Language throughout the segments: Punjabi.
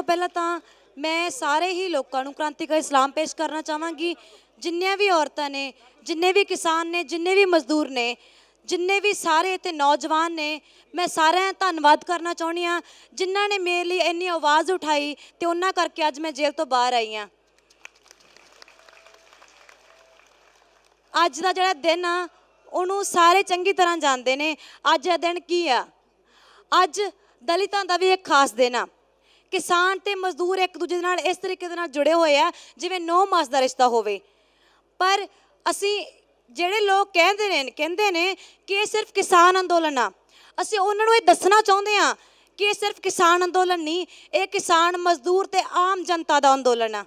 ਤੋਂ ਪਹਿਲਾਂ ਤਾਂ ਮੈਂ ਸਾਰੇ ਹੀ ਲੋਕਾਂ ਨੂੰ ਕ੍ਰਾਂਤੀਕਾਰੀ ਸਲਾਮ ਪੇਸ਼ ਕਰਨਾ ਚਾਹਾਂਗੀ ਜਿੰਨੇ ਵੀ ਔਰਤਾਂ ਨੇ ਜਿੰਨੇ ਵੀ ਕਿਸਾਨ ਨੇ ਜਿੰਨੇ ਵੀ ਮਜ਼ਦੂਰ ਨੇ ਜਿੰਨੇ ਵੀ ਸਾਰੇ ਤੇ ਨੌਜਵਾਨ ਨੇ ਮੈਂ ਸਾਰਿਆਂ ਦਾ ਧੰਨਵਾਦ ਕਰਨਾ ਚਾਹੁੰਦੀ ਆ ਜਿਨ੍ਹਾਂ ਨੇ ਮੇਰੇ ਲਈ ਇੰਨੀ ਆਵਾਜ਼ ਉਠਾਈ ਤੇ ਉਹਨਾਂ ਕਰਕੇ ਅੱਜ ਮੈਂ ਜੇਲ੍ਹ ਤੋਂ ਬਾਹਰ ਆਈ ਆ ਅੱਜ ਦਾ ਜਿਹੜਾ ਦਿਨ ਆ ਉਹਨੂੰ ਸਾਰੇ ਚੰਗੀ ਤਰ੍ਹਾਂ ਜਾਣਦੇ ਨੇ ਅੱਜ ਇਹ ਦਿਨ ਕੀ ਆ ਅੱਜ ਦਲਿਤਾਂ ਦਾ ਵੀ ਇੱਕ ਖਾਸ ਦਿਨ ਆ ਕਿਸਾਨ ਤੇ ਮਜ਼ਦੂਰ ਇੱਕ ਦੂਜੇ ਦੇ ਨਾਲ ਇਸ ਤਰੀਕੇ ਦੇ ਨਾਲ ਜੁੜੇ ਹੋਏ ਆ ਜਿਵੇਂ 9 ਮਾਸ ਦਾ ਰਿਸ਼ਤਾ ਹੋਵੇ ਪਰ ਅਸੀਂ ਜਿਹੜੇ ਲੋਕ ਕਹਿੰਦੇ ਨੇ ਕਹਿੰਦੇ ਨੇ ਕਿ ਇਹ ਸਿਰਫ ਕਿਸਾਨ ਅੰਦੋਲਨ ਆ ਅਸੀਂ ਉਹਨਾਂ ਨੂੰ ਇਹ ਦੱਸਣਾ ਚਾਹੁੰਦੇ ਆ ਕਿ ਇਹ ਸਿਰਫ ਕਿਸਾਨ ਅੰਦੋਲਨ ਨਹੀਂ ਇਹ ਕਿਸਾਨ ਮਜ਼ਦੂਰ ਤੇ ਆਮ ਜਨਤਾ ਦਾ ਅੰਦੋਲਨ ਆ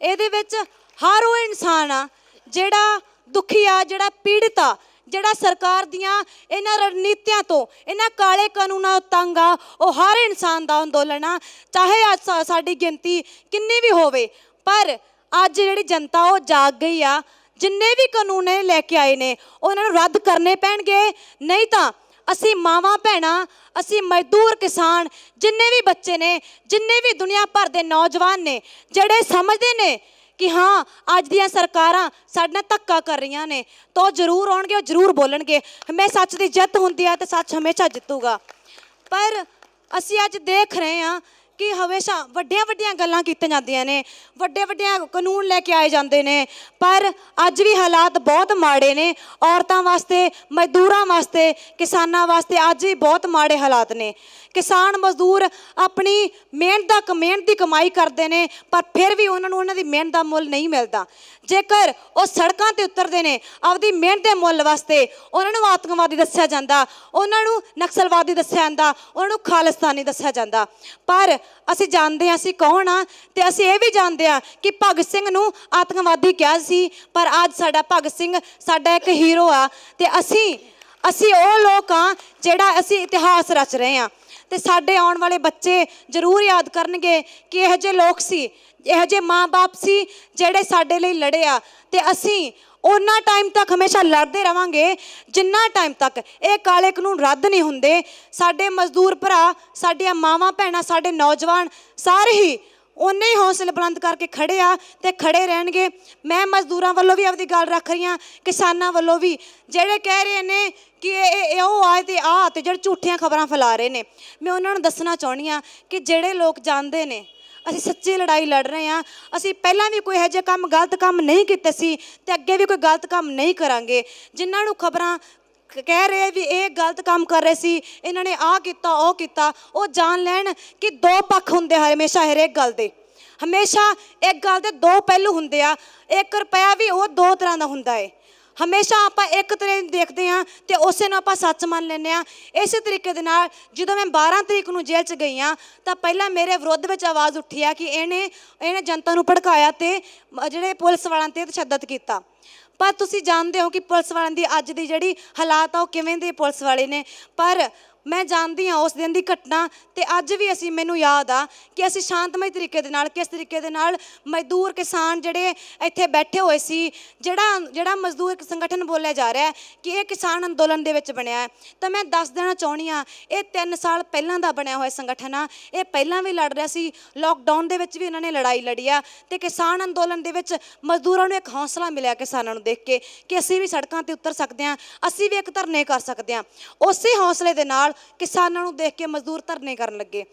ਇਹਦੇ ਵਿੱਚ ਹਰ ਉਹ ਇਨਸਾਨ ਆ ਜਿਹੜਾ ਦੁਖੀ ਆ ਜਿਹੜਾ ਪੀੜਿਤ ਆ ਜਿਹੜਾ ਸਰਕਾਰ ਦੀਆਂ ਇਹਨਾਂ ਰਣਨੀਤੀਆਂ ਤੋਂ ਇਹਨਾਂ ਕਾਲੇ ਕਾਨੂੰਨਾਂ ਤੋਂ ਤੰਗ ਆ ਉਹ ਹਰ ਇਨਸਾਨ ਦਾ ਅੰਦੋਲਨ ਆ ਚਾਹੇ ਅੱਜ ਸਾਡੀ ਗਿਣਤੀ ਕਿੰਨੀ ਵੀ ਹੋਵੇ ਪਰ ਅੱਜ ਜਿਹੜੀ ਜਨਤਾ ਉਹ ਜਾਗ ਗਈ ਆ ਜਿੰਨੇ ਵੀ ਕਾਨੂੰਨ ਇਹ ਲੈ ਕੇ ਆਏ ਨੇ ਉਹਨਾਂ ਨੂੰ ਰੱਦ ਕਰਨੇ ਪੈਣਗੇ ਨਹੀਂ ਤਾਂ ਅਸੀਂ ਮਾਵਾਂ ਭੈਣਾਂ ਅਸੀਂ ਮਜ਼ਦੂਰ ਕਿਸਾਨ ਜਿੰਨੇ ਵੀ ਬੱਚੇ ਨੇ ਜਿੰਨੇ ਵੀ ਦੁਨੀਆ ਭਰ ਦੇ ਨੌਜਵਾਨ ਨੇ ਜਿਹੜੇ ਸਮਝਦੇ ਨੇ ਕਿ ਹਾਂ ਅੱਜ ਦੀਆਂ ਸਰਕਾਰਾਂ ਸਾਡੇ ਨਾਲ ਧੱਕਾ ਕਰ ਰਹੀਆਂ ਨੇ ਤਾਂ ਜ਼ਰੂਰ ਆਉਣਗੇ ਉਹ ਜ਼ਰੂਰ ਬੋਲਣਗੇ ਮੈਂ ਸੱਚ ਦੀ ਜਿੱਤ ਹੁੰਦੀ ਆ ਤੇ ਸੱਚ ਹਮੇਸ਼ਾ ਜਿੱਤੂਗਾ ਪਰ ਅਸੀਂ ਅੱਜ ਦੇਖ ਰਹੇ ਹਾਂ ਕਿ ਹਮੇਸ਼ਾ ਵੱਡੀਆਂ ਵੱਡੀਆਂ ਗੱਲਾਂ ਕੀਤੀਆਂ ਜਾਂਦੀਆਂ ਨੇ ਵੱਡੇ ਵੱਡਿਆਂ ਕਾਨੂੰਨ ਲੈ ਕੇ ਆਏ ਜਾਂਦੇ ਨੇ ਪਰ ਅੱਜ ਵੀ ਹਾਲਾਤ ਬਹੁਤ ਮਾੜੇ ਨੇ ਔਰਤਾਂ ਵਾਸਤੇ ਮਜ਼ਦੂਰਾਂ ਵਾਸਤੇ ਕਿਸਾਨਾਂ ਵਾਸਤੇ ਅੱਜ ਵੀ ਬਹੁਤ ਮਾੜੇ ਹਾਲਾਤ ਨੇ ਕਿਸਾਨ ਮਜ਼ਦੂਰ ਆਪਣੀ ਮਿਹਨਤ ਦਾ ਕਮੇਂਟ ਦੀ ਕਮਾਈ ਕਰਦੇ ਨੇ ਪਰ ਫਿਰ ਵੀ ਉਹਨਾਂ ਨੂੰ ਉਹਨਾਂ ਦੀ ਮਿਹਨਤ ਦਾ ਮੁੱਲ ਨਹੀਂ ਮਿਲਦਾ ਜੇਕਰ ਉਹ ਸੜਕਾਂ ਤੇ ਉਤਰਦੇ ਨੇ ਆਪਦੀ ਮਿਹਨਤ ਦੇ ਮੁੱਲ ਵਾਸਤੇ ਉਹਨਾਂ ਨੂੰ ਆਤੰਕਵਾਦੀ ਦੱਸਿਆ ਜਾਂਦਾ ਉਹਨਾਂ ਨੂੰ ਨਕਸਲਵਾਦੀ ਦੱਸਿਆ ਜਾਂਦਾ ਉਹਨਾਂ ਨੂੰ ਖਾਲਿਸਤਾਨੀ ਦੱਸਿਆ ਜਾਂਦਾ ਪਰ ਅਸੀਂ ਜਾਣਦੇ ਹਾਂ ਅਸੀਂ ਕੌਣ ਆ ਤੇ ਅਸੀਂ ਇਹ ਵੀ ਜਾਣਦੇ ਆ ਕਿ ਭਗਤ ਸਿੰਘ ਨੂੰ ਆਤਮਵਾਦੀ ਕਿਹਾ ਸੀ ਪਰ ਅੱਜ ਸਾਡਾ ਭਗਤ ਸਿੰਘ ਸਾਡਾ ਇੱਕ ਹੀਰੋ ਆ ਤੇ ਅਸੀਂ ਅਸੀਂ ਉਹ ਲੋਕ ਆ ਜਿਹੜਾ ਅਸੀਂ ਇਤਿਹਾਸ ਰਚ ਰਹੇ ਆ ਤੇ ਸਾਡੇ ਆਉਣ ਵਾਲੇ ਬੱਚੇ ਜ਼ਰੂਰ ਯਾਦ ਕਰਨਗੇ ਕਿ ਇਹ ਜੇ ਲੋਕ ਸੀ ਇਹ ਜੇ ਮਾਪੇ ਸੀ ਜਿਹੜੇ ਸਾਡੇ ਲਈ ਲੜਿਆ ਤੇ ਅਸੀਂ ਉਹਨਾਂ ਟਾਈਮ ਤੱਕ ਹਮੇਸ਼ਾ ਲੜਦੇ ਰਵਾਂਗੇ ਜਿੰਨਾ ਟਾਈਮ ਤੱਕ ਇਹ ਕਾਲੇ ਕਾਨੂੰਨ ਰੱਦ ਨਹੀਂ ਹੁੰਦੇ ਸਾਡੇ ਮਜ਼ਦੂਰ ਭਰਾ ਸਾਡੀਆਂ ਮਾਵਾਂ ਭੈਣਾਂ ਸਾਡੇ ਨੌਜਵਾਨ ਸਾਰੇ ਹੀ ਉਹਨੇ ਹੀ ਹੌਸਲੇ ਬੁਲੰਦ ਕਰਕੇ ਖੜੇ ਆ ਤੇ ਖੜੇ ਰਹਿਣਗੇ ਮੈਂ ਮਜ਼ਦੂਰਾਂ ਵੱਲੋਂ ਵੀ ਆਪਦੀ ਗੱਲ ਰੱਖ ਰਹੀ ਆ ਕਿਸਾਨਾਂ ਵੱਲੋਂ ਵੀ ਜਿਹੜੇ ਕਹਿ ਰਹੇ ਨੇ ਕਿ ਇਹ ਉਹ ਆ ਤੇ ਆ ਤੇ ਜਿਹੜੇ ਝੂਠੀਆਂ ਖਬਰਾਂ ਫੈਲਾ ਰਹੇ ਨੇ ਮੈਂ ਉਹਨਾਂ ਨੂੰ ਦੱਸਣਾ ਚਾਹੁੰਦੀ ਆ ਕਿ ਜਿਹੜੇ ਲੋਕ ਜਾਣਦੇ ਨੇ ਅਸੀਂ ਸੱਚੀ ਲੜਾਈ ਲੜ ਰਹੇ ਹਾਂ ਅਸੀਂ ਪਹਿਲਾਂ ਵੀ ਕੋਈ ਇਹੋ ਜਿਹਾ ਕੰਮ ਗਲਤ ਕੰਮ ਨਹੀਂ ਕੀਤੇ ਸੀ ਤੇ ਅੱਗੇ ਵੀ ਕੋਈ ਗਲਤ ਕੰਮ ਨਹੀਂ ਕਰਾਂਗੇ ਜਿਨ੍ਹਾਂ ਨੂੰ ਖਬਰਾਂ ਕਹਿ ਰਹੇ ਵੀ ਇਹ ਗਲਤ ਕੰਮ ਕਰ ਰਹੇ ਸੀ ਇਹਨਾਂ ਨੇ ਆਹ ਕੀਤਾ ਉਹ ਕੀਤਾ ਉਹ ਜਾਣ ਲੈਣ ਕਿ ਦੋ ਪੱਖ ਹੁੰਦੇ ਹਮੇਸ਼ਾ ਹਰੇਕ ਗੱਲ ਦੇ ਹਮੇਸ਼ਾ ਇੱਕ ਗੱਲ ਦੇ ਦੋ ਪਹਿਲੂ ਹੁੰਦੇ ਆ ਇੱਕ ਰੁਪਿਆ ਵੀ ਉਹ ਦੋ ਤਰ੍ਹਾਂ ਦਾ ਹੁੰਦਾ ਏ ਹਮੇਸ਼ਾ ਆਪਾਂ ਇੱਕ ਤਰ੍ਹਾਂ ਦੇਖਦੇ ਆ ਤੇ ਉਸੇ ਨੂੰ ਆਪਾਂ ਸੱਚ ਮੰਨ ਲੈਂਦੇ ਆ ਇਸੇ ਤਰੀਕੇ ਦੇ ਨਾਲ ਜਦੋਂ ਮੈਂ 12 ਤਰੀਕ ਨੂੰ ਜੇਲ੍ਹ 'ਚ ਗਈ ਆ ਤਾਂ ਪਹਿਲਾਂ ਮੇਰੇ ਵਿਰੁੱਧ ਵਿੱਚ ਆਵਾਜ਼ ਉੱਠੀ ਆ ਕਿ ਇਹਨੇ ਇਹਨੇ ਜਨਤਾ ਨੂੰ ਭੜਕਾਇਆ ਤੇ ਜਿਹੜੇ ਪੁਲਿਸ ਵਾਲਿਆਂ ਤੇ ਤਸ਼ੱਦਦ ਕੀਤਾ ਪਰ ਤੁਸੀਂ ਜਾਣਦੇ ਹੋ ਕਿ ਪੁਲਿਸ ਵਾਲਿਆਂ ਦੀ ਅੱਜ ਦੀ ਜਿਹੜੀ ਹਾਲਾਤ ਆ ਉਹ ਕਿਵੇਂ ਦੇ ਪੁਲਿਸ ਵਾਲੇ ਨੇ ਪਰ ਮੈਂ ਜਾਣਦੀ ਹਾਂ ਉਸ ਦਿਨ ਦੀ ਘਟਨਾ ਤੇ ਅੱਜ ਵੀ ਅਸੀਂ ਮੈਨੂੰ ਯਾਦ ਆ ਕਿ ਅਸੀਂ ਸ਼ਾਂਤਮਈ ਤਰੀਕੇ ਦੇ ਨਾਲ ਕਿਸ ਤਰੀਕੇ ਦੇ ਨਾਲ ਮਜ਼ਦੂਰ ਕਿਸਾਨ ਜਿਹੜੇ ਇੱਥੇ ਬੈਠੇ ਹੋਏ ਸੀ ਜਿਹੜਾ ਜਿਹੜਾ ਮਜ਼ਦੂਰ ਸੰਗਠਨ ਬੋਲਿਆ ਜਾ ਰਿਹਾ ਹੈ ਕਿ ਇਹ ਕਿਸਾਨ ਅੰਦੋਲਨ ਦੇ ਵਿੱਚ ਬਣਿਆ ਹੈ ਤਾਂ ਮੈਂ ਦੱਸ ਦੇਣਾ ਚਾਹੁੰਦੀ ਆ ਇਹ 3 ਸਾਲ ਪਹਿਲਾਂ ਦਾ ਬਣਿਆ ਹੋਇਆ ਸੰਗਠਨ ਆ ਇਹ ਪਹਿਲਾਂ ਵੀ ਲੜ ਰਿਹਾ ਸੀ ਲਾਕਡਾਊਨ ਦੇ ਵਿੱਚ ਵੀ ਇਹਨਾਂ ਨੇ ਲੜਾਈ ਲੜੀ ਆ ਤੇ ਕਿਸਾਨ ਅੰਦੋਲਨ ਦੇ ਵਿੱਚ ਮਜ਼ਦੂਰਾਂ ਨੂੰ ਇੱਕ ਹੌਸਲਾ ਮਿਲਿਆ ਕਿਸਾਨਾਂ ਨੂੰ ਦੇਖ ਕੇ ਕਿ ਅਸੀਂ ਵੀ ਸੜਕਾਂ ਤੇ ਉਤਰ ਸਕਦੇ ਆ ਅਸੀਂ ਵੀ ਇੱਕ ਧਰਨੇ ਕਰ ਸਕਦੇ ਆ ਉਸੇ ਹੌਸਲੇ ਦੇ ਨਾਲ ਕਿਸਾਨਾਂ ਨੂੰ ਦੇਖ ਕੇ ਮਜ਼ਦੂਰ ਧਰਨੇ ਕਰਨ ਲੱਗੇ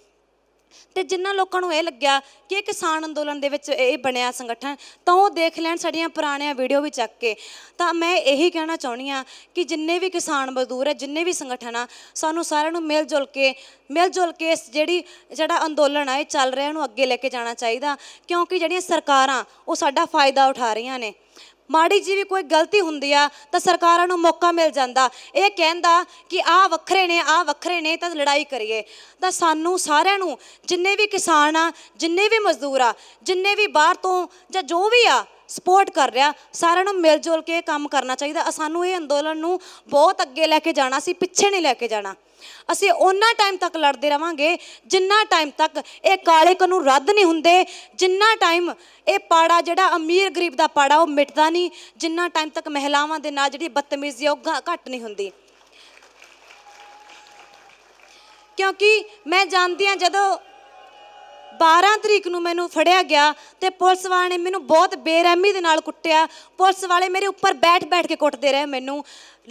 ਤੇ ਜਿਨ੍ਹਾਂ ਲੋਕਾਂ ਨੂੰ ਇਹ ਲੱਗਿਆ ਕਿ ਇਹ ਕਿਸਾਨ ਅੰਦੋਲਨ ਦੇ ਵਿੱਚ ਇਹ ਬਣਿਆ ਸੰਗਠਨ ਤਾਂ ਉਹ ਦੇਖ ਲੈਣ ਸਾਡੀਆਂ ਪੁਰਾਣੀਆਂ ਵੀਡੀਓ ਵੀ ਚੱਕ ਕੇ ਤਾਂ ਮੈਂ ਇਹੀ ਕਹਿਣਾ ਚਾਹਣੀ ਆ ਕਿ ਜਿੰਨੇ ਵੀ ਕਿਸਾਨ ਮਜ਼ਦੂਰ ਹੈ ਜਿੰਨੇ ਵੀ ਸੰਗਠਨ ਆ ਸਾਨੂੰ ਸਾਰਿਆਂ ਨੂੰ ਮਿਲ ਜੁਲ ਕੇ ਮਿਲ ਜੁਲ ਕੇ ਇਸ ਜਿਹੜੀ ਜਿਹੜਾ ਅੰਦੋਲਨ ਆ ਇਹ ਚੱਲ ਰਿਹਾ ਇਹਨੂੰ ਅੱਗੇ ਲੈ ਕੇ ਜਾਣਾ ਚਾਹੀਦਾ ਕਿਉਂਕਿ ਜਿਹੜੀਆਂ ਸਰਕਾਰਾਂ ਉਹ ਸਾਡਾ ਫਾਇਦਾ ਉਠਾ ਰਹੀਆਂ ਨੇ ਮਾੜੀ ਜੀ ਵੀ ਕੋਈ ਗਲਤੀ ਹੁੰਦੀ ਆ ਤਾਂ ਸਰਕਾਰਾਂ ਨੂੰ ਮੌਕਾ ਮਿਲ ਜਾਂਦਾ ਇਹ ਕਹਿੰਦਾ ਕਿ ਆਹ ਵੱਖਰੇ ਨੇ ਆਹ ਵੱਖਰੇ ਨੇ ਤਾਂ ਲੜਾਈ ਕਰੀਏ ਤਾਂ ਸਾਨੂੰ ਸਾਰਿਆਂ ਨੂੰ ਜਿੰਨੇ ਵੀ ਕਿਸਾਨ ਆ ਜਿੰਨੇ ਵੀ ਮਜ਼ਦੂਰ ਆ ਜਿੰਨੇ ਵੀ ਬਾਹਰ ਤੋਂ ਜਾਂ ਜੋ ਵੀ ਆ ਸਪੋਰਟ ਕਰ ਰਿਹਾ ਸਾਰਿਆਂ ਨੂੰ ਮਿਲ ਜੁਲ ਕੇ ਕੰਮ ਕਰਨਾ ਚਾਹੀਦਾ ਸਾਨੂੰ ਇਹ ਅੰਦੋਲਨ ਨੂੰ ਬਹੁਤ ਅੱਗੇ ਲੈ ਕੇ ਜਾਣਾ ਸੀ ਪਿੱਛੇ ਨਹੀਂ ਲੈ ਕੇ ਜਾਣਾ ਅਸੀਂ ਉਹਨਾਂ ਟਾਈਮ ਤੱਕ ਲੜਦੇ ਰਵਾਂਗੇ ਜਿੰਨਾ ਟਾਈਮ ਤੱਕ ਇਹ ਕਾਲੇ ਕਾਨੂੰਨ ਰੱਦ ਨਹੀਂ ਹੁੰਦੇ ਜਿੰਨਾ ਟਾਈਮ ਇਹ ਪਾੜਾ ਜਿਹੜਾ ਅਮੀਰ ਗਰੀਬ ਦਾ ਪਾੜਾ ਉਹ ਮਿਟਦਾ ਨਹੀਂ ਜਿੰਨਾ ਟਾਈਮ ਤੱਕ ਮਹਿਲਾਵਾਂ ਦੇ ਨਾਲ ਜਿਹੜੀ ਬਦਤਮੀਜ਼ੀ ਉਹ ਘੱਟ ਨਹੀਂ ਹੁੰਦੀ ਕਿਉਂਕਿ ਮੈਂ ਜਾਣਦੀ ਆ ਜਦੋਂ 12 ਤਰੀਕ ਨੂੰ ਮੈਨੂੰ ਫੜਿਆ ਗਿਆ ਤੇ ਪੁਲਿਸ ਵਾਲਿਆਂ ਨੇ ਮੈਨੂੰ ਬਹੁਤ ਬੇਰਹਿਮੀ ਦੇ ਨਾਲ ਕੁੱਟਿਆ ਪੁਲਿਸ ਵਾਲੇ ਮੇਰੇ ਉੱਪਰ ਬੈਠ-ਬੈਠ ਕੇ ਕੁੱਟਦੇ ਰਹੇ ਮੈਨੂੰ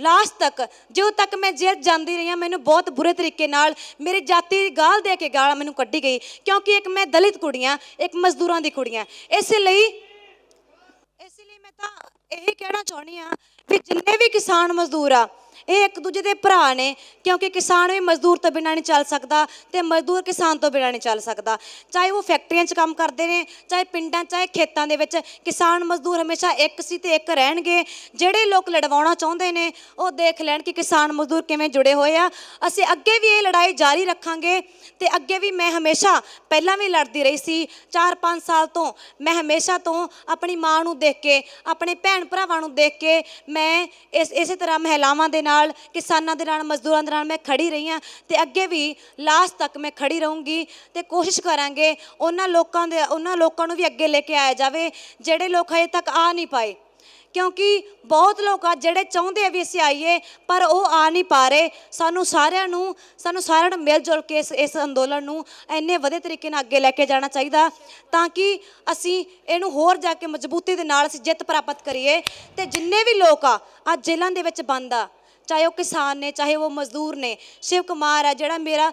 ਲਾਸਟ ਤੱਕ ਜਦੋਂ ਤੱਕ ਮੈਂ ਜੇਲ੍ਹ ਜਾਂਦੀ ਰਹੀ ਹਾਂ ਮੈਨੂੰ ਬਹੁਤ ਬੁਰੇ ਤਰੀਕੇ ਨਾਲ ਮੇਰੀ ਜਾਤੀ ਗਾਲ ਦੇ ਕੇ ਗਾਲ ਮੈਨੂੰ ਕੱਢੀ ਗਈ ਕਿਉਂਕਿ ਇੱਕ ਮੈਂ ਦਲਿਤ ਕੁੜੀਆਂ ਇੱਕ ਮਜ਼ਦੂਰਾਂ ਦੀ ਕੁੜੀਆਂ ਇਸ ਲਈ ਇਸ ਲਈ ਮੈਂ ਤਾਂ ਇਹ ਕਹਿਣਾ ਚਾਹਣੀ ਆ ਕਿ ਜਿੰਨੇ ਵੀ ਕਿਸਾਨ ਮਜ਼ਦੂਰ ਆ ਇਹ ਇੱਕ ਦੂਜੇ ਦੇ ਭਰਾ ਨੇ ਕਿਉਂਕਿ ਕਿਸਾਨ ਵੀ ਮਜ਼ਦੂਰ ਤੋਂ ਬਿਨਾਂ ਨਹੀਂ ਚੱਲ ਸਕਦਾ ਤੇ ਮਜ਼ਦੂਰ ਕਿਸਾਨ ਤੋਂ ਬਿਨਾਂ ਨਹੀਂ ਚੱਲ ਸਕਦਾ ਚਾਹੇ ਉਹ ਫੈਕਟਰੀਆਂ 'ਚ ਕੰਮ ਕਰਦੇ ਨੇ ਚਾਹੇ ਪਿੰਡਾਂ ਚਾਹੇ ਖੇਤਾਂ ਦੇ ਵਿੱਚ ਕਿਸਾਨ ਮਜ਼ਦੂਰ ਹਮੇਸ਼ਾ ਇੱਕ ਸੀ ਤੇ ਇੱਕ ਰਹਿਣਗੇ ਜਿਹੜੇ ਲੋਕ ਲੜਵਾਉਣਾ ਚਾਹੁੰਦੇ ਨੇ ਉਹ ਦੇਖ ਲੈਣ ਕਿ ਕਿਸਾਨ ਮਜ਼ਦੂਰ ਕਿਵੇਂ ਜੁੜੇ ਹੋਏ ਆ ਅਸੀਂ ਅੱਗੇ ਵੀ ਇਹ ਲੜਾਈ ਜਾਰੀ ਰੱਖਾਂਗੇ ਤੇ ਅੱਗੇ ਵੀ ਮੈਂ ਹਮੇਸ਼ਾ ਪਹਿਲਾਂ ਵੀ ਲੜਦੀ ਰਹੀ ਸੀ 4-5 ਸਾਲ ਤੋਂ ਮੈਂ ਹਮੇਸ਼ਾ ਤੋਂ ਆਪਣੀ ਮਾਂ ਨੂੰ ਦੇਖ ਕੇ ਆਪਣੇ ਭੈਣ ਭਰਾਵਾਂ ਨੂੰ ਦੇਖ ਕੇ ਮੈਂ ਇਸ ਇਸੇ ਤਰ੍ਹਾਂ ਮਹਿਲਾਵਾਂ ਦੇ ਨਾਲ ਕਿਸਾਨਾਂ ਦੇ ਨਾਲ ਮਜ਼ਦੂਰਾਂ ਦੇ ਨਾਲ ਮੈਂ ਖੜੀ ਰਹੀ ਹਾਂ ਤੇ ਅੱਗੇ ਵੀ ਲਾਸਟ ਤੱਕ ਮੈਂ ਖੜੀ ਰਹੂੰਗੀ ਤੇ ਕੋਸ਼ਿਸ਼ ਕਰਾਂਗੇ ਉਹਨਾਂ ਲੋਕਾਂ ਦੇ ਉਹਨਾਂ ਲੋਕਾਂ ਨੂੰ ਵੀ ਅੱਗੇ ਲੈ ਕੇ ਆਇਆ ਜਾਵੇ ਜਿਹੜੇ ਲੋਕ ਹਜੇ ਤੱਕ ਆ ਨਹੀਂ ਪਾਏ ਕਿਉਂਕਿ ਬਹੁਤ ਲੋਕ ਆ ਜਿਹੜੇ ਚਾਹੁੰਦੇ ਆ ਵੀ ਅਸੀਂ ਆਈਏ ਪਰ ਉਹ ਆ ਨਹੀਂ ਪਾ ਰਹੇ ਸਾਨੂੰ ਸਾਰਿਆਂ ਨੂੰ ਸਾਨੂੰ ਸਾਰਿਆਂ ਨੂੰ ਮਿਲ ਜੁਲ ਕੇ ਇਸ ਇਸ ਅੰਦੋਲਨ ਨੂੰ ਐਨੇ ਵਧੇ ਤਰੀਕੇ ਨਾਲ ਅੱਗੇ ਲੈ ਕੇ ਜਾਣਾ ਚਾਹੀਦਾ ਤਾਂ ਕਿ ਅਸੀਂ ਇਹਨੂੰ ਹੋਰ ਜਾ ਕੇ ਮਜ਼ਬੂਤੀ ਦੇ ਨਾਲ ਅਸੀਂ ਜਿੱਤ ਪ੍ਰਾਪਤ ਕਰੀਏ ਤੇ ਜਿੰਨੇ ਵੀ ਲੋਕ ਆ ਅੱਜ ਜੇਲ੍ਹਾਂ ਦੇ ਵਿੱਚ ਬੰਦ ਆ ਚਾਹੇ ਉਹ ਕਿਸਾਨ ਨੇ ਚਾਹੇ ਉਹ ਮਜ਼ਦੂਰ ਨੇ ਸ਼ਿਵ ਕੁਮਾਰ ਆ ਜਿਹੜਾ ਮੇਰਾ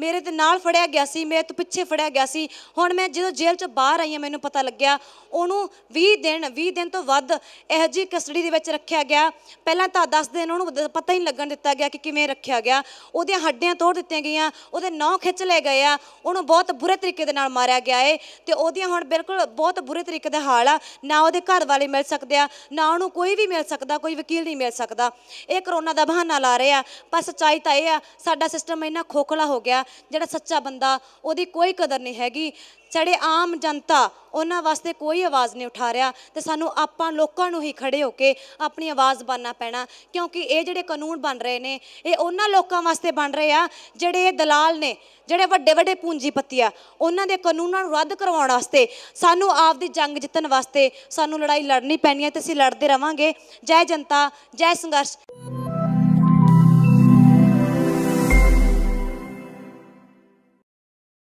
ਮੇਰੇ ਤੇ ਨਾਲ ਫੜਿਆ ਗਿਆ ਸੀ ਮੇਰੇ ਤੋਂ ਪਿੱਛੇ ਫੜਿਆ ਗਿਆ ਸੀ ਹੁਣ ਮੈਂ ਜਦੋਂ ਜੇਲ੍ਹ ਚ ਬਾਹਰ ਆਈ ਹਾਂ ਮੈਨੂੰ ਪਤਾ ਲੱਗਿਆ ਉਹਨੂੰ 20 ਦਿਨ 20 ਦਿਨ ਤੋਂ ਵੱਧ ਇਹ ਜੀ ਕਸਟਡੀ ਦੇ ਵਿੱਚ ਰੱਖਿਆ ਗਿਆ ਪਹਿਲਾਂ ਤਾਂ 10 ਦਿਨ ਉਹਨੂੰ ਪਤਾ ਹੀ ਨਹੀਂ ਲੱਗਣ ਦਿੱਤਾ ਗਿਆ ਕਿ ਕਿਵੇਂ ਰੱਖਿਆ ਗਿਆ ਉਹਦੀਆਂ ਹੱਡੀਆਂ ਤੋੜ ਦਿੱਤੀਆਂ ਗਈਆਂ ਉਹਦੇ ਨੌ ਖਿੱਚ ਲਏ ਗਏ ਆ ਉਹਨੂੰ ਬਹੁਤ ਬੁਰੇ ਤਰੀਕੇ ਦੇ ਨਾਲ ਮਾਰਿਆ ਗਿਆ ਏ ਤੇ ਉਹਦੀਆਂ ਹੁਣ ਬਿਲਕੁਲ ਬਹੁਤ ਬੁਰੇ ਤਰੀਕੇ ਦੇ ਹਾਲ ਆ ਨਾ ਉਹਦੇ ਘਰ ਵਾਲੇ ਮਿਲ ਸਕਦੇ ਆ ਨਾ ਉਹਨੂੰ ਕੋਈ ਵੀ ਮਿਲ ਸਕਦਾ ਕੋਈ ਵਕੀਲ ਨਹੀਂ ਮਿਲ ਸਕਦਾ ਇਹ ਕਰੋਨਾ ਦਾ ਬਹਾਨਾ ਲਾ ਰਹੇ ਆ ਪਰ ਸੱਚਾਈ ਤਾਂ ਇਹ ਆ ਸਾਡਾ ਸਿਸਟਮ ਇੰਨਾ ਖੋਖਲਾ ਹੋ ਗਿਆ ਜਿਹੜਾ ਸੱਚਾ ਬੰਦਾ ਉਹਦੀ ਕੋਈ ਕਦਰ ਨਹੀਂ ਹੈਗੀ ਛੜੇ ਆਮ ਜਨਤਾ ਉਹਨਾਂ ਵਾਸਤੇ ਕੋਈ ਆਵਾਜ਼ ਨਹੀਂ ਉਠਾ ਰਿਹਾ ਤੇ ਸਾਨੂੰ ਆਪਾਂ ਲੋਕਾਂ ਨੂੰ ਹੀ ਖੜੇ ਹੋ ਕੇ ਆਪਣੀ ਆਵਾਜ਼ ਬਣਨਾ ਪੈਣਾ ਕਿਉਂਕਿ ਇਹ ਜਿਹੜੇ ਕਾਨੂੰਨ ਬਣ ਰਹੇ ਨੇ ਇਹ ਉਹਨਾਂ ਲੋਕਾਂ ਵਾਸਤੇ ਬਣ ਰਹੇ ਆ ਜਿਹੜੇ ਦਲਾਲ ਨੇ ਜਿਹੜੇ ਵੱਡੇ ਵੱਡੇ ਪੂੰਜੀਪਤੀ ਆ ਉਹਨਾਂ ਦੇ ਕਾਨੂੰਨਾਂ ਨੂੰ ਰੱਦ ਕਰਵਾਉਣ ਵਾਸਤੇ ਸਾਨੂੰ ਆਪ ਦੀ ਜੰਗ ਜਿੱਤਣ ਵਾਸਤੇ ਸਾਨੂੰ ਲੜਾਈ ਲੜਨੀ ਪੈਣੀ ਹੈ ਤੇ ਅਸੀਂ ਲੜਦੇ ਰਵਾਂਗੇ ਜੈ ਜਨਤਾ ਜੈ ਸੰਘਰਸ਼